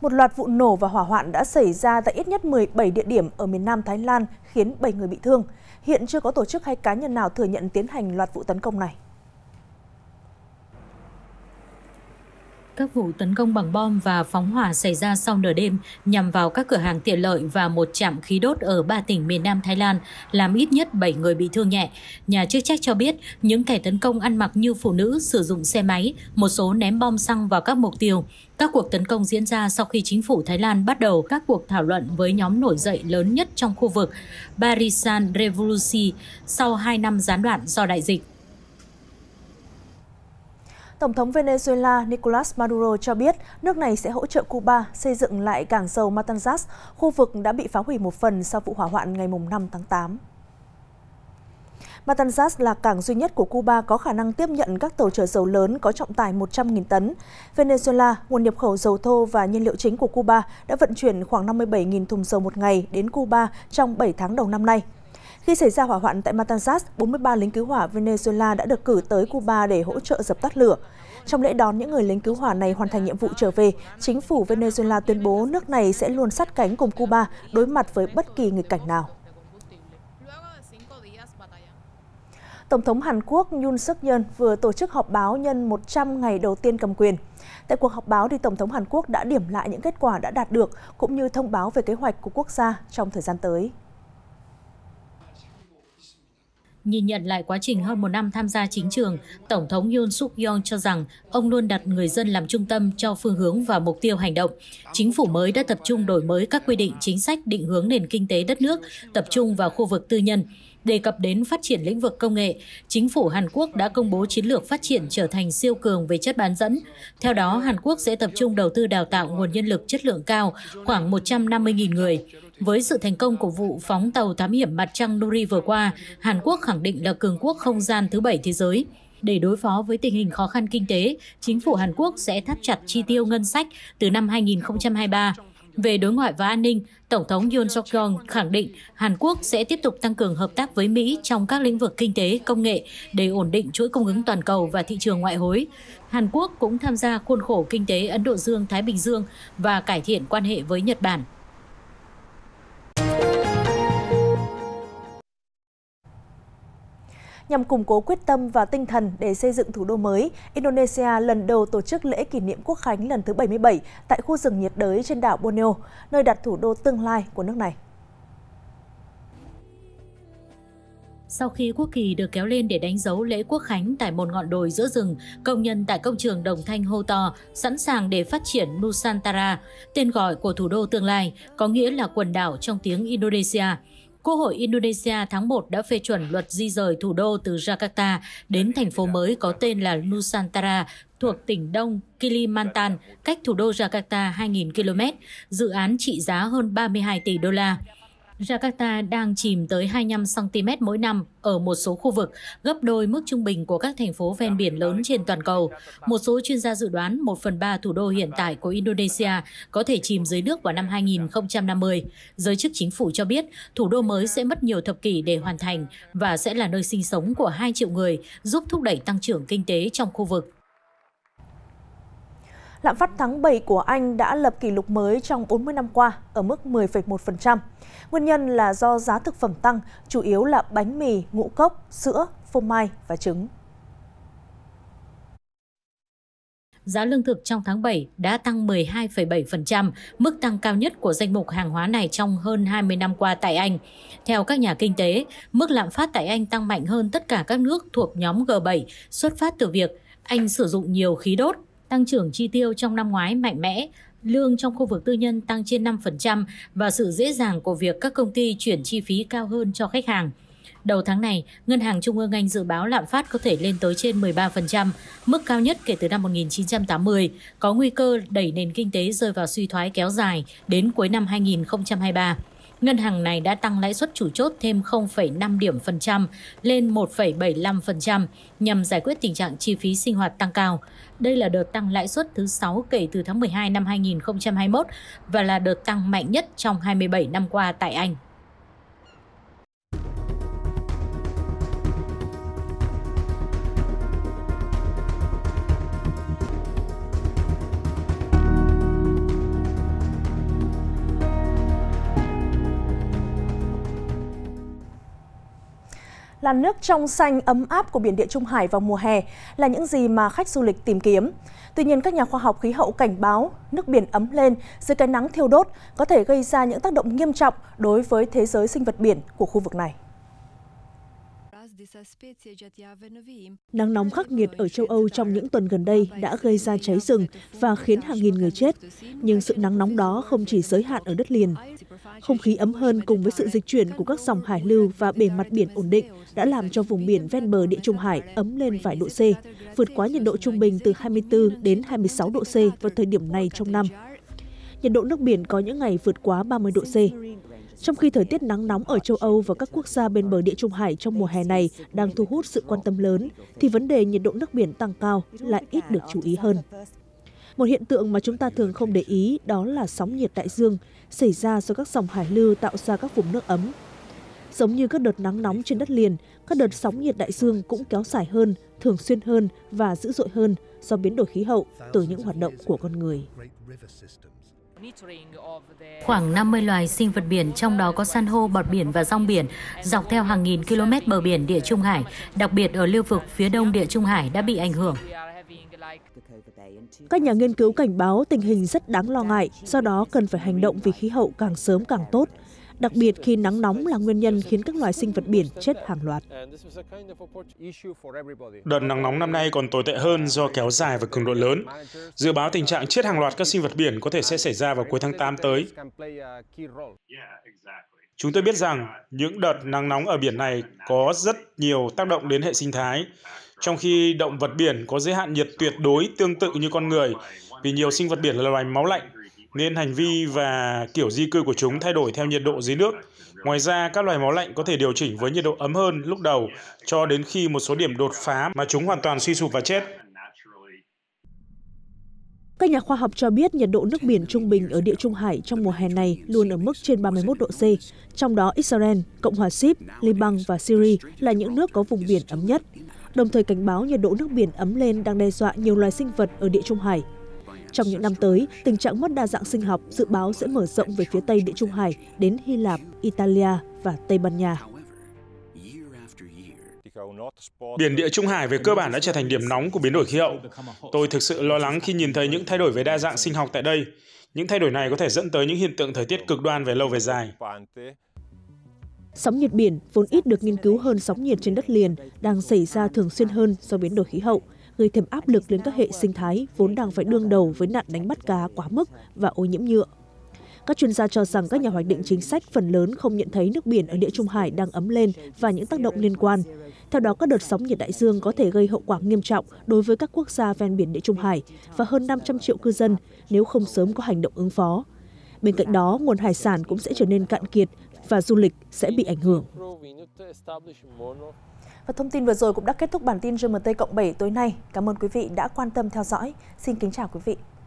Một loạt vụ nổ và hỏa hoạn đã xảy ra tại ít nhất 17 địa điểm ở miền Nam Thái Lan khiến 7 người bị thương. Hiện chưa có tổ chức hay cá nhân nào thừa nhận tiến hành loạt vụ tấn công này. các vụ tấn công bằng bom và phóng hỏa xảy ra sau nửa đêm nhằm vào các cửa hàng tiện lợi và một trạm khí đốt ở ba tỉnh miền Nam Thái Lan, làm ít nhất 7 người bị thương nhẹ. Nhà chức trách cho biết những kẻ tấn công ăn mặc như phụ nữ sử dụng xe máy, một số ném bom xăng vào các mục tiêu. Các cuộc tấn công diễn ra sau khi chính phủ Thái Lan bắt đầu các cuộc thảo luận với nhóm nổi dậy lớn nhất trong khu vực Barisan Revolusi sau 2 năm gián đoạn do đại dịch. Tổng thống Venezuela Nicolas Maduro cho biết nước này sẽ hỗ trợ Cuba xây dựng lại cảng dầu Matanzas, khu vực đã bị phá hủy một phần sau vụ hỏa hoạn ngày 5 tháng 8. Matanzas là cảng duy nhất của Cuba có khả năng tiếp nhận các tàu chở dầu lớn có trọng tải 100.000 tấn. Venezuela, nguồn nhập khẩu dầu thô và nhiên liệu chính của Cuba, đã vận chuyển khoảng 57.000 thùng dầu một ngày đến Cuba trong 7 tháng đầu năm nay. Khi xảy ra hỏa hoạn tại Matanzas, 43 lính cứu hỏa Venezuela đã được cử tới Cuba để hỗ trợ dập tắt lửa. Trong lễ đón những người lính cứu hỏa này hoàn thành nhiệm vụ trở về, chính phủ Venezuela tuyên bố nước này sẽ luôn sát cánh cùng Cuba đối mặt với bất kỳ nghịch cảnh nào. Tổng thống Hàn Quốc Yoon suk yeol vừa tổ chức họp báo nhân 100 ngày đầu tiên cầm quyền. Tại cuộc họp báo, thì Tổng thống Hàn Quốc đã điểm lại những kết quả đã đạt được, cũng như thông báo về kế hoạch của quốc gia trong thời gian tới. Nhìn nhận lại quá trình hơn một năm tham gia chính trường, Tổng thống Yoon suk yeol cho rằng ông luôn đặt người dân làm trung tâm cho phương hướng và mục tiêu hành động. Chính phủ mới đã tập trung đổi mới các quy định chính sách định hướng nền kinh tế đất nước, tập trung vào khu vực tư nhân. Đề cập đến phát triển lĩnh vực công nghệ, chính phủ Hàn Quốc đã công bố chiến lược phát triển trở thành siêu cường về chất bán dẫn. Theo đó, Hàn Quốc sẽ tập trung đầu tư đào tạo nguồn nhân lực chất lượng cao, khoảng 150.000 người. Với sự thành công của vụ phóng tàu thám hiểm mặt trăng Nuri vừa qua, Hàn Quốc khẳng định là cường quốc không gian thứ bảy thế giới. Để đối phó với tình hình khó khăn kinh tế, chính phủ Hàn Quốc sẽ thắt chặt chi tiêu ngân sách từ năm 2023. Về đối ngoại và an ninh, Tổng thống Yoon suk yeol khẳng định Hàn Quốc sẽ tiếp tục tăng cường hợp tác với Mỹ trong các lĩnh vực kinh tế, công nghệ để ổn định chuỗi cung ứng toàn cầu và thị trường ngoại hối. Hàn Quốc cũng tham gia khuôn khổ kinh tế Ấn Độ Dương-Thái Bình Dương và cải thiện quan hệ với Nhật Bản. nhằm củng cố quyết tâm và tinh thần để xây dựng thủ đô mới, Indonesia lần đầu tổ chức lễ kỷ niệm quốc khánh lần thứ 77 tại khu rừng nhiệt đới trên đảo Borneo, nơi đặt thủ đô tương lai của nước này. Sau khi quốc kỳ được kéo lên để đánh dấu lễ quốc khánh tại một ngọn đồi giữa rừng, công nhân tại công trường Đồng Thanh hô to, sẵn sàng để phát triển Nusantara, tên gọi của thủ đô tương lai, có nghĩa là quần đảo trong tiếng Indonesia. Quốc hội Indonesia tháng 1 đã phê chuẩn luật di rời thủ đô từ Jakarta đến thành phố mới có tên là Nusantara thuộc tỉnh Đông Kilimantan, cách thủ đô Jakarta 2.000 km, dự án trị giá hơn 32 tỷ đô la. Jakarta đang chìm tới 25cm mỗi năm ở một số khu vực, gấp đôi mức trung bình của các thành phố ven biển lớn trên toàn cầu. Một số chuyên gia dự đoán 1 phần 3 thủ đô hiện tại của Indonesia có thể chìm dưới nước vào năm 2050. Giới chức chính phủ cho biết thủ đô mới sẽ mất nhiều thập kỷ để hoàn thành và sẽ là nơi sinh sống của 2 triệu người, giúp thúc đẩy tăng trưởng kinh tế trong khu vực lạm phát tháng 7 của Anh đã lập kỷ lục mới trong 40 năm qua ở mức 10,1%. Nguyên nhân là do giá thực phẩm tăng, chủ yếu là bánh mì, ngũ cốc, sữa, phô mai và trứng. giá lương thực trong tháng 7 đã tăng 12,7%, mức tăng cao nhất của danh mục hàng hóa này trong hơn 20 năm qua tại Anh. Theo các nhà kinh tế, mức lạm phát tại Anh tăng mạnh hơn tất cả các nước thuộc nhóm G7, xuất phát từ việc Anh sử dụng nhiều khí đốt tăng trưởng chi tiêu trong năm ngoái mạnh mẽ, lương trong khu vực tư nhân tăng trên 5% và sự dễ dàng của việc các công ty chuyển chi phí cao hơn cho khách hàng. Đầu tháng này, Ngân hàng Trung ương Anh dự báo lạm phát có thể lên tới trên 13%, mức cao nhất kể từ năm 1980, có nguy cơ đẩy nền kinh tế rơi vào suy thoái kéo dài đến cuối năm 2023 ngân hàng này đã tăng lãi suất chủ chốt thêm 0,5 điểm phần trăm lên 1,75% nhằm giải quyết tình trạng chi phí sinh hoạt tăng cao. Đây là đợt tăng lãi suất thứ 6 kể từ tháng 12 năm 2021 và là đợt tăng mạnh nhất trong 27 năm qua tại Anh. là nước trong xanh ấm áp của biển Địa Trung Hải vào mùa hè là những gì mà khách du lịch tìm kiếm. Tuy nhiên, các nhà khoa học khí hậu cảnh báo nước biển ấm lên dưới cái nắng thiêu đốt có thể gây ra những tác động nghiêm trọng đối với thế giới sinh vật biển của khu vực này. Nắng nóng khắc nghiệt ở châu Âu trong những tuần gần đây đã gây ra cháy rừng và khiến hàng nghìn người chết. Nhưng sự nắng nóng đó không chỉ giới hạn ở đất liền. Không khí ấm hơn cùng với sự dịch chuyển của các dòng hải lưu và bề mặt biển ổn định đã làm cho vùng biển ven bờ địa trung hải ấm lên vài độ C, vượt quá nhiệt độ trung bình từ 24 đến 26 độ C vào thời điểm này trong năm. Nhiệt độ nước biển có những ngày vượt quá 30 độ C trong khi thời tiết nắng nóng ở châu Âu và các quốc gia bên bờ địa Trung Hải trong mùa hè này đang thu hút sự quan tâm lớn, thì vấn đề nhiệt độ nước biển tăng cao lại ít được chú ý hơn. Một hiện tượng mà chúng ta thường không để ý đó là sóng nhiệt đại dương, xảy ra do các dòng hải lưu tạo ra các vùng nước ấm. Giống như các đợt nắng nóng trên đất liền, các đợt sóng nhiệt đại dương cũng kéo dài hơn, thường xuyên hơn và dữ dội hơn do biến đổi khí hậu từ những hoạt động của con người. Khoảng 50 loài sinh vật biển, trong đó có san hô, bọt biển và rong biển, dọc theo hàng nghìn km bờ biển Địa Trung Hải, đặc biệt ở lưu vực phía đông Địa Trung Hải đã bị ảnh hưởng. Các nhà nghiên cứu cảnh báo tình hình rất đáng lo ngại, do đó cần phải hành động vì khí hậu càng sớm càng tốt đặc biệt khi nắng nóng là nguyên nhân khiến các loài sinh vật biển chết hàng loạt. Đợt nắng nóng năm nay còn tồi tệ hơn do kéo dài và cường độ lớn. Dự báo tình trạng chết hàng loạt các sinh vật biển có thể sẽ xảy ra vào cuối tháng 8 tới. Chúng tôi biết rằng những đợt nắng nóng ở biển này có rất nhiều tác động đến hệ sinh thái, trong khi động vật biển có giới hạn nhiệt tuyệt đối tương tự như con người, vì nhiều sinh vật biển là loài máu lạnh nên hành vi và kiểu di cư của chúng thay đổi theo nhiệt độ dưới nước. Ngoài ra, các loài máu lạnh có thể điều chỉnh với nhiệt độ ấm hơn lúc đầu cho đến khi một số điểm đột phá mà chúng hoàn toàn suy sụp và chết. Các nhà khoa học cho biết nhiệt độ nước biển trung bình ở địa Trung Hải trong mùa hè này luôn ở mức trên 31 độ C, trong đó Israel, Cộng hòa Sip, Liban và Syria là những nước có vùng biển ấm nhất, đồng thời cảnh báo nhiệt độ nước biển ấm lên đang đe dọa nhiều loài sinh vật ở địa Trung Hải, trong những năm tới tình trạng mất đa dạng sinh học dự báo sẽ mở rộng về phía tây địa trung hải đến hy lạp italia và tây ban nha Biển Địa Trung Hải về cơ bản đã trở thành điểm nóng của biến đổi khí hậu. Tôi thực sự lo lắng khi nhìn thấy những thay đổi về đa dạng sinh học tại đây. Những thay đổi này có thể dẫn tới những hiện tượng thời tiết cực đoan về lâu về dài. Sóng nhiệt biển, vốn ít được nghiên cứu hơn sóng nhiệt trên đất liền, đang xảy ra thường xuyên hơn do biến đổi khí hậu – gây thêm áp lực lên các hệ sinh thái vốn đang phải đương đầu với nạn đánh bắt cá quá mức và ô nhiễm nhựa. Các chuyên gia cho rằng các nhà hoạch định chính sách phần lớn không nhận thấy nước biển ở địa Trung Hải đang ấm lên và những tác động liên quan. Theo đó, các đợt sóng nhiệt đại dương có thể gây hậu quả nghiêm trọng đối với các quốc gia ven biển địa Trung Hải và hơn 500 triệu cư dân nếu không sớm có hành động ứng phó. Bên cạnh đó, nguồn hải sản cũng sẽ trở nên cạn kiệt và du lịch sẽ bị ảnh hưởng. Và thông tin vừa rồi cũng đã kết thúc bản tin GMT cộng 7 tối nay. Cảm ơn quý vị đã quan tâm theo dõi. Xin kính chào quý vị.